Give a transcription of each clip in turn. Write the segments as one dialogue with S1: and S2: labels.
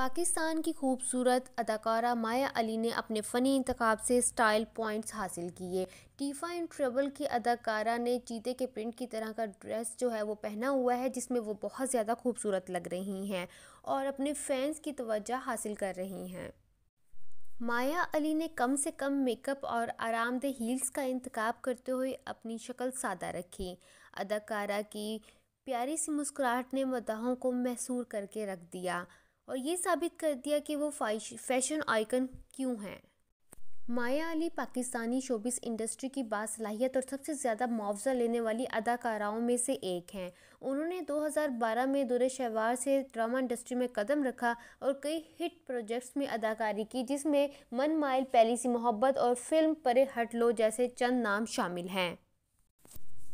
S1: पाकिस्तान की खूबसूरत अदाकारा माया अली ने अपने फ़नी इंतखब से स्टाइल पॉइंट्स हासिल किए टीफा एंड ट्रेबल की अदाकारा ने चीते के प्रिंट की तरह का ड्रेस जो है वो पहना हुआ है जिसमें वो बहुत ज़्यादा खूबसूरत लग रही हैं और अपने फैंस की तवज्जा हासिल कर रही हैं माया अली ने कम से कम मेकअप और आरामदेह हील्स का इंतखब करते हुए अपनी शक्ल सादा रखी अदाकारा की प्यारी सी मुस्कुराहट ने मदाहों को महसूर करके रख दिया और ये साबित कर दिया कि वो फैशन आइकन क्यों हैं माया अली पाकिस्तानी शोबिस इंडस्ट्री की बासलाहियत और सबसे ज़्यादा मुआवजा लेने वाली अदाकाराओं में से एक हैं उन्होंने 2012 में दुर शहवार से ड्रामा इंडस्ट्री में कदम रखा और कई हिट प्रोजेक्ट्स में अदाकारी की जिसमें मन माइल पहली सी मोहब्बत और फिल्म परे हट लो जैसे चंद नाम शामिल हैं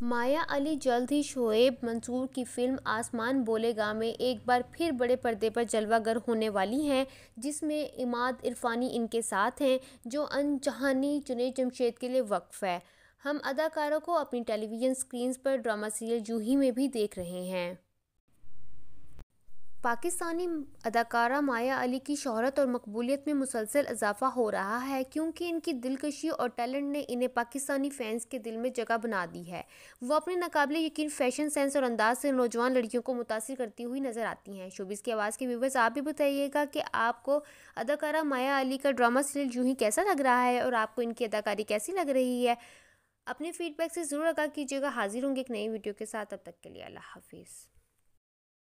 S1: माया अली जल्द ही शोएब मंसूर की फिल्म आसमान बोलेगा में एक बार फिर बड़े पर्दे पर जलवागर होने वाली हैं जिसमें इमाद इरफानी इनके साथ हैं जो अनजहानी चुने जमशेद के लिए वक्फ है हम अदाकारों को अपनी टेलीविज़न स्क्रीन्स पर ड्रामा सीरियल जूही में भी देख रहे हैं पाकिस्तानी अदाकारा माया अली की शहरत और मकबूलियत में मुसलसल इजाफा हो रहा है क्योंकि इनकी दिलकशी और टैलेंट ने इन्हें पाकिस्तानी फैंस के दिल में जगह बना दी है वो अपने नाकबले यकीन फैशन सेंस और अंदाज से नौजवान लड़कियों को मुतासर करती हुई नज़र आती हैं शोबिस की आवाज़ के व्यूवर्स आप भी बताइएगा कि आपको अदाकारा माया अली का ड्रामा सीरियल यूँ ही कैसा लग रहा है और आपको इनकी अदाकारी कैसी लग रही है अपने फीडबैक से ज़रूर आगा कीजिएगा हाजिर होंगे एक नई वीडियो के साथ अब तक के लिए अल्लाह हाफिज़